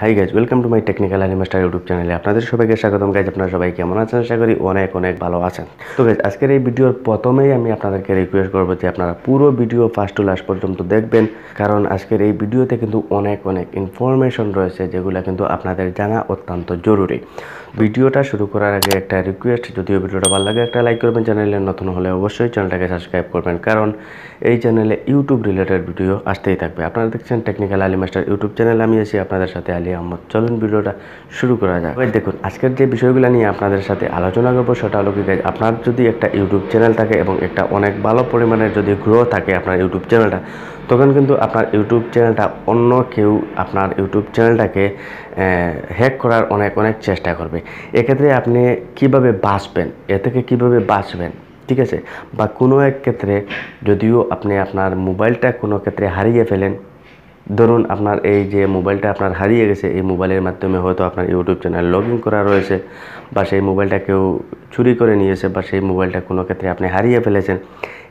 high guys welcome to my technical Animaster YouTube চ্যানেলে আপনাদের সবাইকে স্বাগতম গাইজ আপনারা সবাই কেমন আছেন আশা করি অনেক অনেক ভালো আছেন তো গাইজ আজকের এই ভিডিওর প্রথমেই আমি আপনাদেরকে রিকোয়েস্ট করবো যে আপনারা পুরো ভিডিও ফার্স্ট টু লাস্ট পর্যন্ত দেখবেন কারণ আজকের এই ভিডিওতে কিন্তু অনেক অনেক ইনফরমেশন রয়েছে যেগুলো কিন্তু আপনাদের জানা অত্যন্ত জরুরি ভিডিওটা শুরু করার আগে একটা রিকোয়েস্ট যদিও ভিডিওটা ভালো লাগে একটা লাইক করবেন চ্যানেলে নতুন হলে অবশ্যই চ্যানেলটাকে সাবস্ক্রাইব করবেন কারণ এই চ্যানেলে ইউটিউব রিলেটেড ভিডিও আসতেই থাকবে আপনারা দেখছেন টেকনিক্যাল আলিমাস্টার ইউটিউব চ্যানেল আমি এসে আপনাদের সাথে আলী আহমদ চলুন ভিডিওটা শুরু করা যাক এবার দেখুন আজকের যে বিষয়গুলো নিয়ে আপনাদের সাথে আলোচনা করবো সেটা হলো কি আপনার যদি একটা ইউটিউব চ্যানেল থাকে এবং একটা অনেক ভালো পরিমাণের যদি গ্রো থাকে আপনার ইউটিউব চ্যানেলটা তখন কিন্তু আপনার ইউটিউব চ্যানেলটা অন্য কেউ আপনার ইউটিউব চ্যানেলটাকে হ্যাক করার অনেক অনেক চেষ্টা করবে এক্ষেত্রে আপনি কিভাবে বাঁচবেন এ থেকে কিভাবে বাঁচবেন ঠিক আছে বা কোনো এক ক্ষেত্রে যদিও আপনি আপনার মোবাইলটা কোনো ক্ষেত্রে হারিয়ে ফেলেন ধরুন আপনার এই যে মোবাইলটা আপনার হারিয়ে গেছে এই মোবাইলের মাধ্যমে হয়তো আপনার ইউটিউব চ্যানেল লগ ইন করা রয়েছে বা সেই মোবাইলটা কেউ চুরি করে নিয়েছে বা সেই মোবাইলটা কোনো ক্ষেত্রে আপনি হারিয়ে ফেলেছেন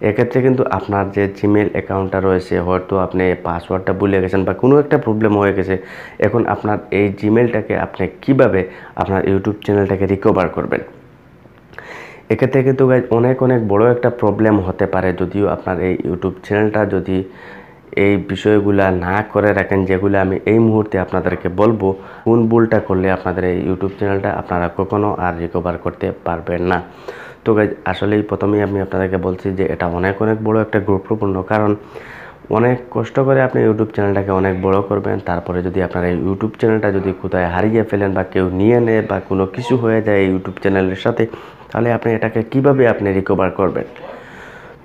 এক্ষেত্রে কিন্তু আপনার যে জিমেল অ্যাকাউন্টটা রয়েছে হয়তো আপনি পাসওয়ার্ডটা ভুলে গেছেন বা কোনো একটা প্রবলেম হয়ে গেছে এখন আপনার এই জিমেলটাকে আপনি কিভাবে আপনার ইউটিউব চ্যানেলটাকে রিকভার করবেন এক্ষেত্রে কিন্তু অনেক অনেক বড় একটা প্রবলেম হতে পারে যদিও আপনার এই ইউটিউব চ্যানেলটা যদি এই বিষয়গুলা না করে রাখেন যেগুলো আমি এই মুহূর্তে আপনাদেরকে বলবো কোন ভুলটা করলে আপনাদের এই ইউটিউব চ্যানেলটা আপনারা কখনও আর রিকভার করতে পারবেন না তো আসলেই প্রথমেই আমি আপনাদেরকে বলছি যে এটা অনেক অনেক বড় একটা গুরুত্বপূর্ণ কারণ অনেক কষ্ট করে আপনি ইউটিউব চ্যানেলটাকে অনেক বড় করবেন তারপরে যদি আপনার এই ইউটিউব চ্যানেলটা যদি কোথায় হারিয়ে ফেলেন বা কেউ নিয়ে নেয় বা কোনো কিছু হয়ে যায় ইউটিউব চ্যানেলের সাথে তাহলে আপনি এটাকে কিভাবে আপনি রিকভার করবেন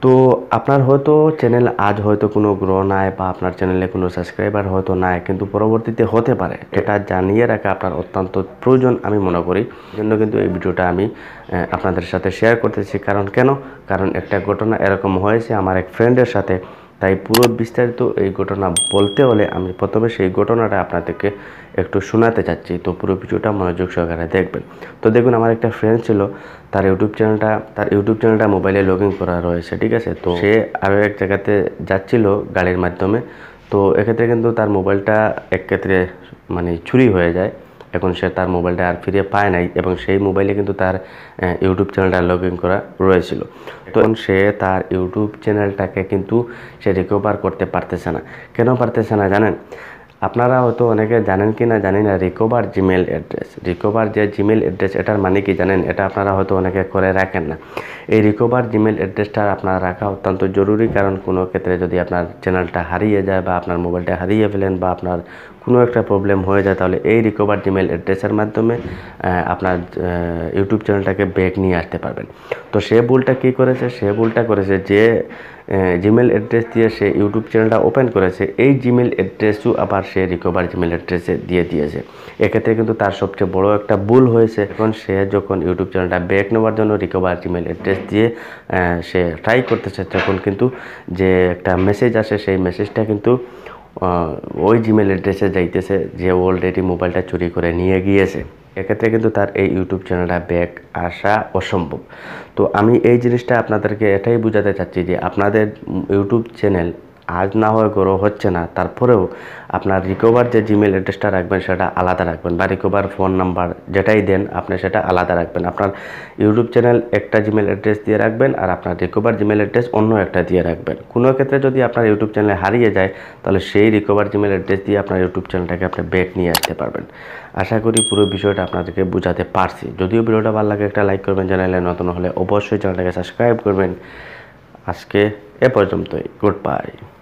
তো আপনার হয়তো চ্যানেল আজ হয়তো কোনো গ্রো নাই বা আপনার চ্যানেলে কোনো সাবস্ক্রাইবার হয়তো নাই কিন্তু পরবর্তীতে হতে পারে এটা জানিয়ে রাখা আপনার অত্যন্ত প্রয়োজন আমি মনে করি জন্য কিন্তু এই ভিডিওটা আমি আপনাদের সাথে শেয়ার করতেছি কারণ কেন কারণ একটা ঘটনা এরকম হয়েছে আমার এক ফ্রেন্ডের সাথে তাই পুরো বিস্তারিত এই ঘটনা বলতে হলে আমি প্রথমে সেই ঘটনাটা আপনাদেরকে একটু শোনাতে চাচ্ছি তো পুরো ভিডিওটা মনোযোগ সহকারে দেখবেন তো দেখুন আমার একটা ফ্রেন্ড ছিল তার ইউটিউব চ্যানেলটা তার ইউটিউব চ্যানেলটা মোবাইলে লগ ইন করা রয়েছে ঠিক আছে তো সে আরও এক জায়গাতে যাচ্ছিল গাড়ির মাধ্যমে তো এক্ষেত্রে কিন্তু তার মোবাইলটা এক ক্ষেত্রে মানে চুরি হয়ে যায় এখন সে তার মোবাইলটা আর ফিরে পায় নাই এবং সেই মোবাইলে কিন্তু তার ইউটিউব চ্যানেলটা লগ ইন করা রয়েছিল তো সে তার ইউটিউব চ্যানেলটাকে কিন্তু সে রিকভার করতে পারতেছে না কেন পারতেছে না জানেন আপনারা হয়তো অনেকে জানেন কি না জানি না রিকভার জিমেল অ্যাড্রেস রিকভার যে জিমেল অ্যাড্রেস এটার মানে কি জানেন এটা আপনারা হয়তো অনেকে করে রাখেন না এই রিকভার জিমেল অ্যাড্রেসটা আপনার রাখা অত্যন্ত জরুরি কারণ কোনো ক্ষেত্রে যদি আপনার চ্যানেলটা হারিয়ে যায় বা আপনার মোবাইলটা হারিয়ে ফেলেন বা আপনার কোনো একটা প্রবলেম হয়ে যায় তাহলে এই রিকভার জিমেল অ্যাড্রেসের মাধ্যমে আপনার ইউটিউব চ্যানেলটাকে ব্যাক নিয়ে আসতে পারবেন তো সে ভুলটা কি করেছে সে ভুলটা করেছে যে জিমেল অ্যাড্রেস দিয়ে সে ইউটিউব চ্যানেলটা ওপেন করেছে এই জিমেল অ্যাড্রেসও আবার সে রিকভার জিমেল অ্যাড্রেসে দিয়ে দিয়েছে এক্ষেত্রে কিন্তু তার সবচেয়ে বড় একটা ভুল হয়েছে এখন সে যখন ইউটিউব চ্যানেলটা ব্যাক নেওয়ার জন্য রিকভার জিমেল অ্যাড্রেস দিয়ে সে ট্রাই করতেছে তখন কিন্তু যে একটা মেসেজ আসে সেই মেসেজটা কিন্তু ওই জিমেল অ্যাড্রেসে যাইতেছে যে অলরেডি মোবাইলটা চুরি করে নিয়ে গিয়েছে এক্ষেত্রে কিন্তু তার এই ইউটিউব চ্যানেলটা ব্যাক আসা অসম্ভব তো আমি এই জিনিসটা আপনাদেরকে এটাই বোঝাতে চাচ্ছি যে আপনাদের ইউটিউব চ্যানেল আজ না হয় গ্রো হচ্ছে না তারপরেও আপনার রিকভার যে জিমেল অ্যাড্রেসটা রাখবেন সেটা আলাদা রাখবেন বা রিকভার ফোন নাম্বার যেটাই দেন আপনি সেটা আলাদা রাখবেন আপনার ইউটিউব চ্যানেল একটা জিমেল অ্যাড্রেস দিয়ে রাখবেন আর আপনার রিকভার জিমেল অ্যাড্রেস অন্য একটা দিয়ে রাখবেন কোনো ক্ষেত্রে যদি আপনার ইউটিউব চ্যানেল হারিয়ে যায় তাহলে সেই রিকভার জিমেল অ্যাড্রেস দিয়ে আপনার ইউটিউব চ্যানেলটাকে আপনি ব্যাক নিয়ে আসতে পারবেন আশা করি পুরো বিষয়টা আপনাদেরকে বোঝাতে পারছি যদিও ভিডিওটা ভালো লাগে একটা লাইক করবেন চ্যানেলে নতুন হলে অবশ্যই চ্যানেলটাকে সাবস্ক্রাইব করবেন আজকে এ পর্যন্তই গুড বাই